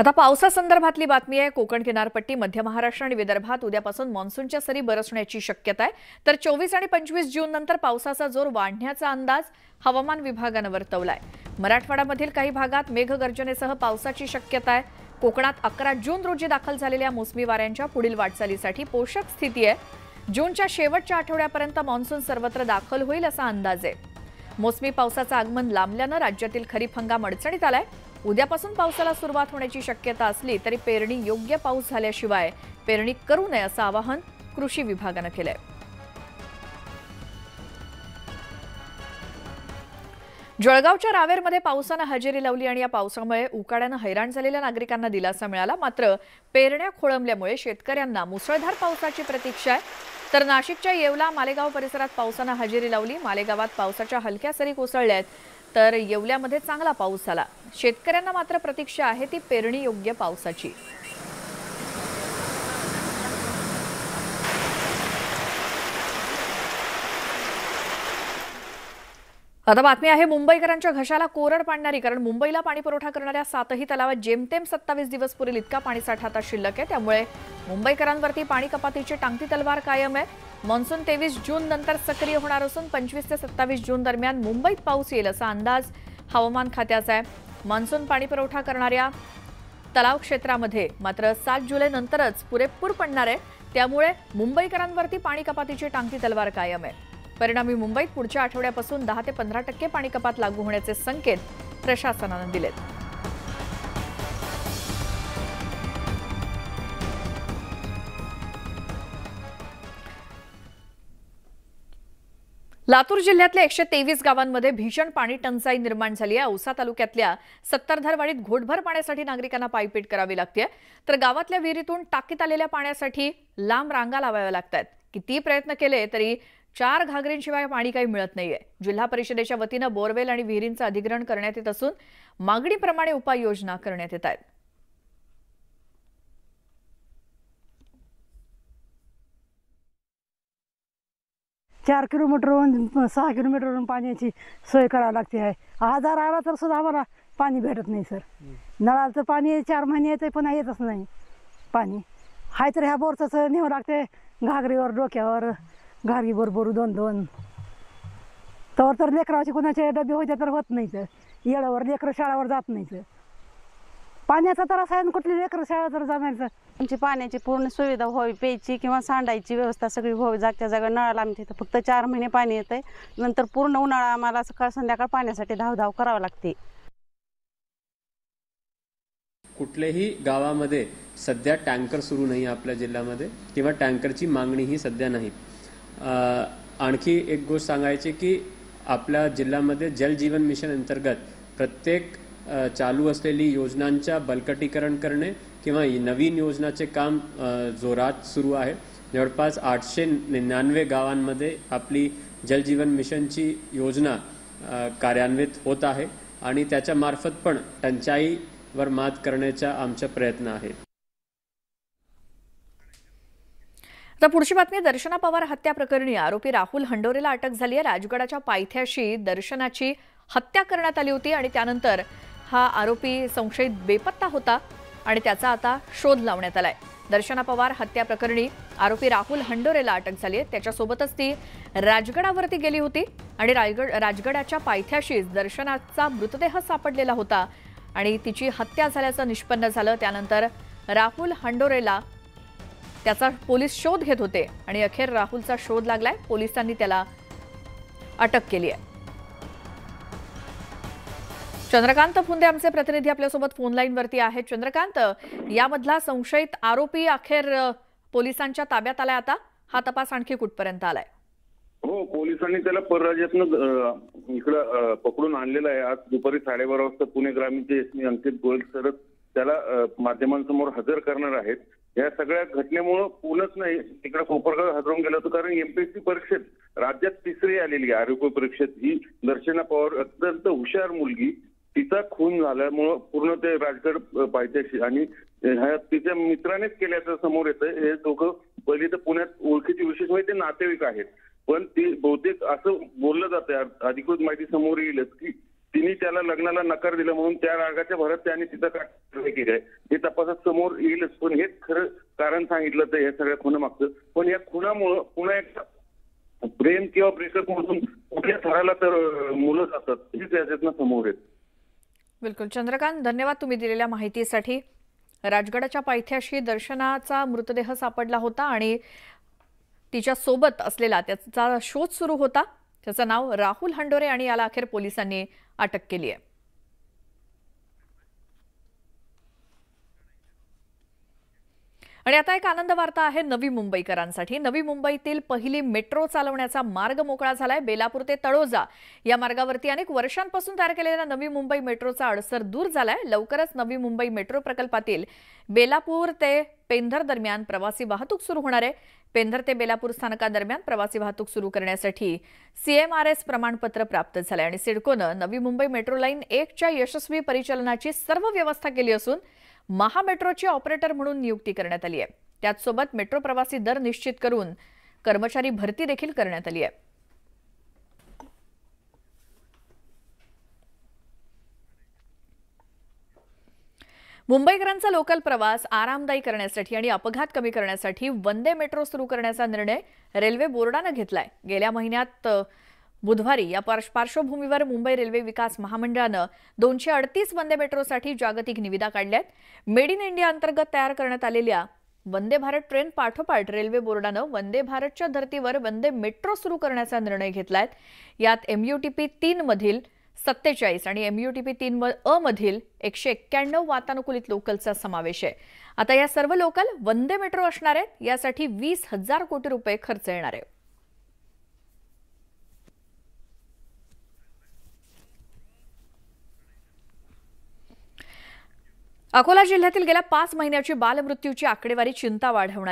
आता पावसासंदर्भातली बातमी आहे कोकण किनारपट्टी मध्य महाराष्ट्र आणि विदर्भात उद्यापासून मान्सूनच्या सरी बरसण्याची शक्यता आहे तर चोवीस आणि पंचवीस जून नंतर पावसाचा जोर वाढण्याचा अंदाज हवामान विभागानं वर्तवला आहे मराठवाड्यामधील काही भागात मेघगर्जनेसह पावसाची शक्यता आहे कोकणात अकरा जून रोजी दाखल झालेल्या मोसमी वाऱ्यांच्या पुढील वाटचालीसाठी पोषक स्थिती आहे जूनच्या शेवटच्या आठवड्यापर्यंत मान्सून सर्वत्र दाखल होईल असा अंदाज आहे मोसमी पावसाचं आगमन लांबल्यानं राज्यातील खरीप हंगाम अडचणीत आलाय उद्यापासून पावसाला सुरुवात होण्याची शक्यता असली तरी पेरणी योग्य पाऊस झाल्याशिवाय पेरणी करू नये असं आवाहन कृषी विभागानं केलंय जळगावच्या रावेरमध्ये पावसानं हजेरी लावली आणि या पावसामुळे उकाड्यानं हैराण झालेल्या नागरिकांना दिलासा मिळाला मात्र पेरण्या खोळंबल्यामुळे शेतकऱ्यांना मुसळधार पावसाची प्रतीक्षा आहे तर नाशिकच्या येवला मालेगाव परिसरात पावसानं हजेरी लावली मालेगावात पावसाच्या हलक्या सरी कोसळल्या आहेत तर येवल्यामध्ये चांगला पाऊस झाला शेतकऱ्यांना मात्र प्रतीक्षा आहे ती पेरणी योग्य पावसाची आता बातमी आहे मुंबईकरांच्या घशाला कोरड पाडणारी कारण मुंबईला पाणी पुरवठा करणाऱ्या सातही तलावात जेमतेम सत्तावीस दिवस पुरेल इतका पाणीसाठा आता शिल्लक आहे त्यामुळे मुंबईकरांवरती पाणी कपातीची टांगती तलवार कायम आहे मान्सून तेवीस जून नंतर सक्रिय होणार असून पंचवीस ते सत्तावीस जून दरम्यान मुंबईत पाऊस येईल असा अंदाज हवामान खात्याचा आहे मान्सून पाणी पुरवठा करणाऱ्या तलाव क्षेत्रामध्ये मात्र सात जुलै नंतरच पुरेपूर पडणार आहे त्यामुळे मुंबईकरांवरती पाणी कपातीची टांगती तलवार कायम आहे परिणामी मुंबईत पुढच्या आठवड्यापासून दहा ते पंधरा टक्के पाणी कपात लागू होण्याचे संकेत प्रशासनानं दिलेत लातूर जिल्ह्यातल्या एकशे तेवीस गावांमध्ये भीषण पाणी टंचाई निर्माण झाली आहे औसा तालुक्यातल्या सत्तरधारवाडीत घोटभर पाण्यासाठी नागरिकांना पायपीट करावी लागते तर गावातल्या विहिरीतून टाकीत आलेल्या पाण्यासाठी लांब रांगा लावाव्या लागतात किती प्रयत्न केले तरी चार घागरींशिवाय पाणी काही मिळत नाहीये जिल्हा परिषदेच्या वतीनं बोरवेल आणि विहिरींचं अधिग्रहण करण्यात येत असून मागणीप्रमाणे उपाययोजना करण्यात येत आहेत चार किलोमीटरवरून सहा किलोमीटरवरून पाण्याची सोय करावी लागते आहे आजार आला तर सुद्धा आम्हाला पाणी भेटत नाही सर नळाचं पाणी चार महिने येते पण येतच नाही पाणी हाय तर ह्या बोरचं नेऊ लागते घागरीवर डोक्यावर घागरीवर बोरू दोन दोन तर लेकराचे कोणाचे डबे होते तर होत नाही तर येळावर लेकरं शाळावर जात नाही पाण्याचा तर असा कुठली लेकर शाळा तर जमायचं आमची पाण्याची पूर्ण सुविधा व्हावी प्यायची किंवा सांडायची व्यवस्था सगळी व्हावी जागच्या जागा नळाला आमच्या इथं फक्त चार महिने पाणी येतं नंतर पूर्ण उन्हाळा आम्हाला सकाळ संध्याकाळ पाण्यासाठी धावधाव करावं लागते कुठल्याही गावामध्ये सध्या टँकर सुरू नाही आपल्या जिल्ह्यामध्ये किंवा टँकरची मागणी ही सध्या नाही आणखी एक गोष्ट सांगायची की आपल्या जिल्ह्यामध्ये जलजीवन मिशन अंतर्गत प्रत्येक चालू असलेली योजनांच्या बलकटीकरण करणे किंवा नवीन योजनाचे काम जोरात सुरू आहे जवळपास आठशे निन्यानवे गावांमध्ये आपली जलजीवन मिशनची योजना कार्यान्वित होत आहे आणि त्याच्यामार्फत पण टंचाईवर मात करण्याचा आमचा प्रयत्न आहे तर पुढची बातमी दर्शना पवार हत्या प्रकरणी आरोपी राहुल हंडोरेला अटक झाली आहे राजगडाच्या पायथ्याशी दर्शनाची हत्या करण्यात आली होती आणि त्यानंतर हा आरोपी संशयित बेपत्ता होता आणि त्याचा आता शोध लावण्यात आलाय दर्शना पवार हत्या प्रकरणी आरोपी राहुल हंडोरेला अटक झाली आहे त्याच्यासोबतच ती राजगडावरती गेली होती आणि रायगड राजगडाच्या पायथ्याशीच दर्शनाचा मृतदेह सापडलेला होता आणि तिची हत्या झाल्याचं निष्पन्न झालं त्यानंतर राहुल हंडोरेला त्याचा पोलीस शोध घेत होते आणि अखेर राहुलचा शोध लागलाय पोलिसांनी त्याला अटक केली आहे चंद्रकांत फुंदे आमचे प्रतिनिधी आपल्यासोबत वरती आहेत चंद्रकांत यामधला संशयित आरोपी अखेर पोलिसांच्या ताब्यात आलाय आता हा तपास आणखी कुठपर्यंत आलाय हो पोलिसांनी त्याला परराज्यातनं इकडं पकडून आणलेलं आहे आज दुपारी साडेबारा वाजता पुणे ग्रामीण जे अंकित गोयल सरत त्याला माध्यमांसमोर हजर करणार आहेत या सगळ्या घटनेमुळं पूर्णच नाही तिकडे कोपरगाव हजरून गेलं होतं कारण एमपीएससी परीक्षेत राज्यात तिसरी आलेली आहे आरोग्य परीक्षेत ही दर्शना पवार अत्यंत हुशार मुलगी तिचा खून झाल्यामुळं पूर्ण ते राजगड पायथ्याशी आणि ह्या तिच्या मित्रानेच केल्याचं समोर येतं हे दोघं पहिली तर पुण्यात ओळखीची विशेष माहिती म्हणजे नातेवाईक आहेत पण ती बहुतेक असं बोललं जातंय अधिकृत माहिती समोर येईलच की तिने त्याला लग्नाला नकार दिला म्हणून त्या रागाच्या भरात त्याने तिथं काय केलंय आहे हे तपासात समोर येईलच पण हेच खरं कारण सांगितलं तर या सगळ्या मागचं पण या खुनामुळं पुन्हा एक प्रेम किंवा ब्रेकअप म्हणून कुठल्या थराला तर मुलं जातात हेच याच्यातनं समोर येत बिलकुल चंद्रकांत धन्यवाद तुम्ही दिलेल्या माहितीसाठी राजगडाच्या पायथ्याशी दर्शनाचा मृतदेह सापडला होता आणि तिच्या सोबत असलेला त्याचा शोध सुरू होता त्याचं नाव राहुल हंडोरे आणि याला अखेर पोलिसांनी अटक केली आहे आणि आता एक आनंद वार्ता आहे नवी मुंबईकरांसाठी नवी मुंबईतील पहिली मेट्रो चालवण्याचा मार्ग मोकळा झालाय बेलापूर ते तळोजा या मार्गावरती अनेक वर्षांपासून तयार केलेल्या नवी मुंबई मेट्रोचा अडसर दूर झालाय लवकरच नवी मुंबई मेट्रो प्रकल्पातील बेलापूर ते पेंधर दरम्यान प्रवासी वाहतूक सुरू होणार आहे पेंधर ते बेलापूर स्थानकादरम्यान प्रवासी वाहतूक सुरू करण्यासाठी सीएमआरएस प्रमाणपत्र प्राप्त झालंय आणि सिडकोनं नवी मुंबई मेट्रो लाईन एकच्या यशस्वी परिचलनाची सर्व व्यवस्था केली असून महामेट्रोची ऑपरेटर म्हणून नियुक्ती करण्यात आली आहे त्याचसोबत मेट्रो प्रवासी दर निश्चित करून कर्मचारी भरती देखील करण्यात आली आहे मुंबईकरांचा लोकल प्रवास आरामदायी करण्यासाठी आणि अपघात कमी करण्यासाठी वंदे मेट्रो सुरू करण्याचा निर्णय रेल्वे बोर्डानं घेतलाय गेल्या महिन्यात बुधवारी या पार्श्वभूमीवर मुंबई रेल्वे विकास महामंडळानं दोनशे अडतीस वंदे मेट्रोसाठी जागतिक निविदा काढल्यात मेड इन इंडिया अंतर्गत तयार करण्यात आलेल्या वंदे भारत ट्रेन पाठोपाठ रेल्वे बोर्डानं वंदे भारतच्या धर्तीवर वंदे मेट्रो सुरू करण्याचा निर्णय घेतलाय यात एमयूटीपी तीन मधील सत्तेचाळीस आणि एमयूटीपी तीन अ मधील एकशे एक्क्याण्णव वातानुकूलित लोकलचा समावेश आहे आता या सर्व लोकल वंदे मेट्रो असणार आहेत यासाठी वीस हजार कोटी रुपये खर्च येणार आहे अकोला जिल्ह्यातील गेल्या पाच महिन्याची बालमृत्यूची आकडेवारी चिंता वाढवणारी